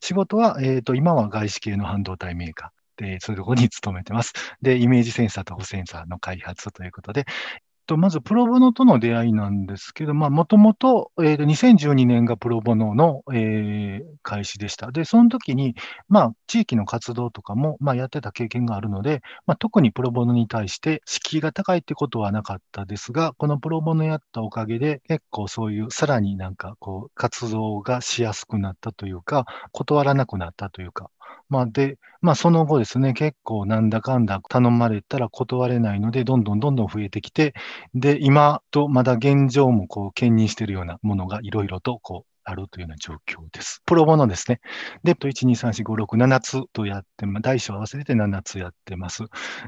仕事は、えっ、ー、と、今は外資系の半導体メーカー。で、そういうところに勤めてます。で、イメージセンサーと補センサーの開発ということで、と、まずプロボノとの出会いなんですけど、まもともと2012年がプロボノの、えー、開始でした。で、その時に、まあ、地域の活動とかも、まあ、やってた経験があるので、まあ、特にプロボノに対して敷居が高いってことはなかったですが、このプロボノやったおかげで、結構そういう、さらになんかこう、活動がしやすくなったというか、断らなくなったというか、まあ、で、まあ、その後ですね、結構なんだかんだ頼まれたら断れないので、どんどんどんどん増えてきて、で、今とまだ現状もこう、兼任しているようなものがいろいろとこう、あるというような状況です。プロボのですね。で、1、2、3、4、5、6、7つとやって、まあ、大小合わせて7つやってます。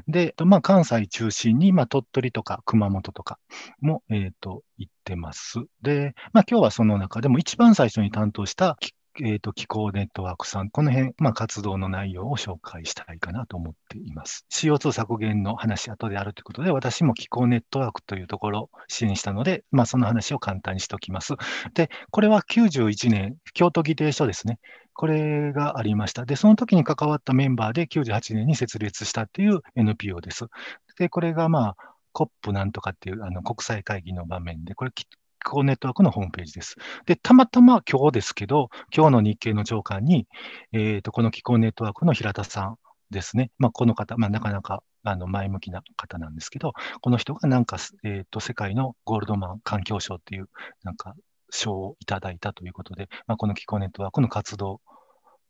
で、まあ、関西中心に、まあ、鳥取とか熊本とかも、えっ、ー、と、行ってます。で、まあ、今日はその中でも一番最初に担当したキえーと、気候ネットワークさん、この辺、まあ、活動の内容を紹介したいかなと思っています。CO2 削減の話、後であるということで、私も気候ネットワークというところを支援したので、まあ、その話を簡単にしておきます。で、これは91年、京都議定書ですね。これがありました。で、その時に関わったメンバーで98年に設立したっていう NPO です。で、これがまあ、コップなんとかっていうあの国際会議の場面で、これ経ネットワークのホームページです。で、たまたま今日ですけど、今日の日経の長官に、えーと、この気候ネットワークの平田さんですね、まあ、この方、まあ、なかなかあの前向きな方なんですけど、この人がなんか、えーと、世界のゴールドマン環境賞っていう、なんか賞をいただいたということで、まあ、この気候ネットワークの活動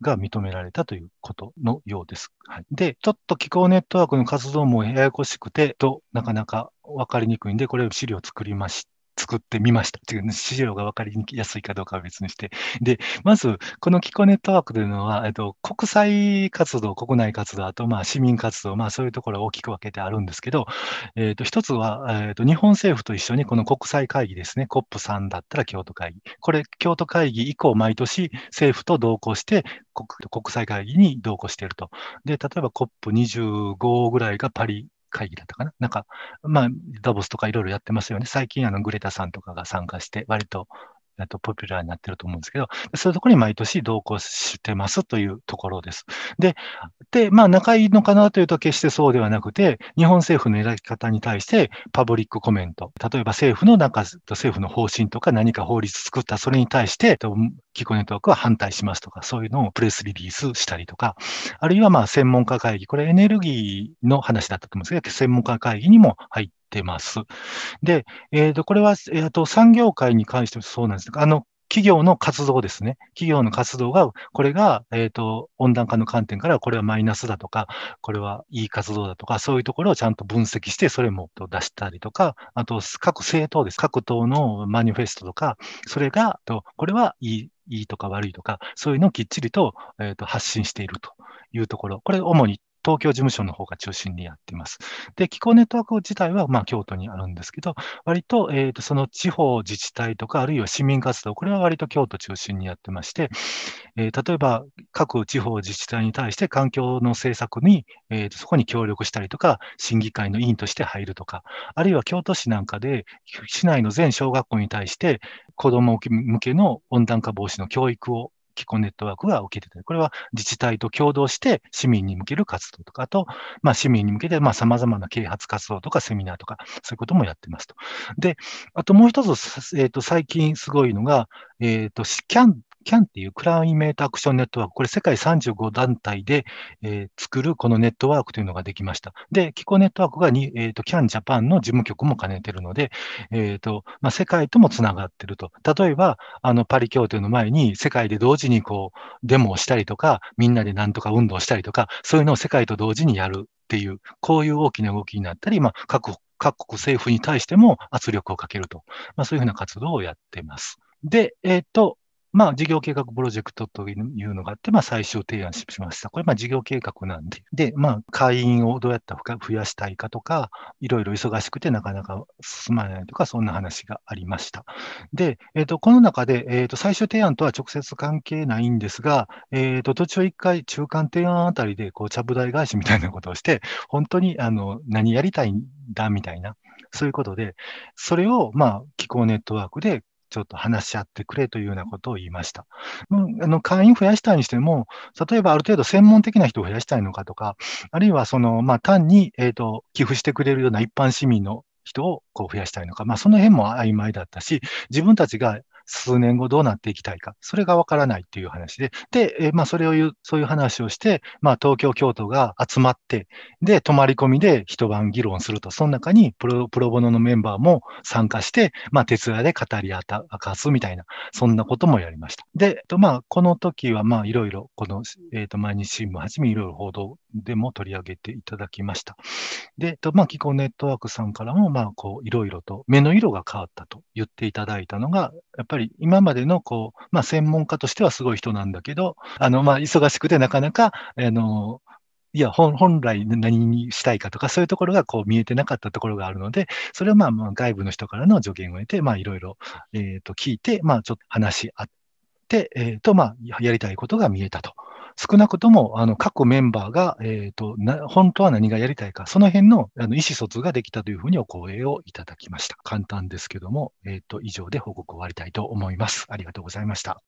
が認められたということのようです。はい、で、ちょっと気候ネットワークの活動もややこしくて、となかなか分かりにくいんで、これを資料を作りまし作ってみました。資料が分かりやすいかどうかは別にして。で、まず、このキコネットワークというのは、えっと、国際活動、国内活動、あと、まあ、市民活動、まあ、そういうところを大きく分けてあるんですけど、えっと、一つは、えっと、日本政府と一緒にこの国際会議ですね、COP3 だったら京都会議。これ、京都会議以降、毎年政府と同行して国、国際会議に同行していると。で、例えば COP25 ぐらいがパリ会議だったかな。なんか、まあ、ダボスとかいろいろやってますよね。最近、あの、グレタさんとかが参加して、割とだと、ポピュラーになってると思うんですけど、そういうところに毎年同行してますというところです。で、で、まあ、仲いいのかなというと決してそうではなくて、日本政府の選び方に対してパブリックコメント、例えば政府の中、政府の方針とか何か法律作った、それに対して、キコネットワークは反対しますとか、そういうのをプレスリリースしたりとか、あるいはまあ専門家会議、これエネルギーの話だったと思うんですけど、専門家会議にも入って、てます。で、えっ、ー、と、これは、えっ、ー、と、産業界に関してもそうなんですが、あの、企業の活動ですね。企業の活動が、これが、えっ、ー、と、温暖化の観点から、これはマイナスだとか、これはいい活動だとか、そういうところをちゃんと分析して、それも出したりとか、あと、各政党です。各党のマニフェストとか、それが、これはいい、いいとか悪いとか、そういうのをきっちりと,、えー、と発信しているというところ。これ主に東京事務所の方が中心にやっています。で、気候ネットワーク自体は、まあ、京都にあるんですけど、割と、えっ、ー、と、その地方自治体とか、あるいは市民活動、これは割と京都中心にやってまして、えー、例えば、各地方自治体に対して環境の政策に、えっ、ー、と、そこに協力したりとか、審議会の委員として入るとか、あるいは京都市なんかで、市内の全小学校に対して、子供向けの温暖化防止の教育を既婚ネットワークが受けてて、これは自治体と共同して市民に向ける活動とか、あと、まあ、市民に向けて、まあ、様々な啓発活動とかセミナーとか、そういうこともやってますと。で、あともう一つ、えっ、ー、と、最近すごいのが、えっ、ー、と、スキャンキャンっていうクライメートアクションネットワーク、これ世界35団体で、えー、作るこのネットワークというのができました。で、気候ネットワークがに、えーと、キャンジャパンの事務局も兼ねてるので、えーとまあ、世界ともつながってると。例えば、あのパリ協定の前に世界で同時にこうデモをしたりとか、みんなでなんとか運動したりとか、そういうのを世界と同時にやるっていう、こういう大きな動きになったり、まあ、各各国政府に対しても圧力をかけると、まあ、そういうふうな活動をやってます。で、えっ、ー、と、まあ、事業計画プロジェクトというのがあって、まあ、最終提案しました。これ、まあ、事業計画なんで。で、まあ、会員をどうやって増やしたいかとか、いろいろ忙しくてなかなか進まないとか、そんな話がありました。で、えっ、ー、と、この中で、えっ、ー、と、最終提案とは直接関係ないんですが、えっ、ー、と、途中一回中間提案あたりで、こう、ちゃぶ台返しみたいなことをして、本当に、あの、何やりたいんだみたいな、そういうことで、それを、まあ、気候ネットワークでちょっと話し合ってくれというようなことを言いました。あの会員増やしたいにしても、例えばある程度専門的な人を増やしたいのかとか、あるいはその、まあ、単に、えーと、と寄付してくれるような一般市民の人をこう増やしたいのか、まあ、その辺も曖昧だったし、自分たちが数年後どうなっていきたいか、それがわからないっていう話で、で、えまあ、それを言う、そういう話をして、まあ、東京、京都が集まって、で、泊まり込みで一晩議論すると、その中にプロプロボノのメンバーも参加して、まあ、徹夜で語り明かすみたいな、そんなこともやりました。で、えっと、まあ、この時は、まあ、いろいろ、この、えっ、ー、と、毎日新聞はじめいろいろ報道でも取り上げていただきました。で、まあ、気候ネットワークさんからも、まあ、こう、いろいろと目の色が変わったと言っていただいたのが、やっぱり今までの、こう、まあ、専門家としてはすごい人なんだけど、あの、まあ、忙しくてなかなか、あの、いや、本来何にしたいかとか、そういうところがこう見えてなかったところがあるので、それをまあまあ外部の人からの助言を得て、まあいろいろ、えっ、と、聞いて、まあちょっと話し合って、えっ、と、まあやりたいことが見えたと少なくともあの各メンバーが、えーと、な、本当は何がやりたいか、その辺のあの意思疎通ができたというふうにお声をいただきました。簡単ですけども、えーと、と以上で報告を終わりたいと思います。ありがとうございました。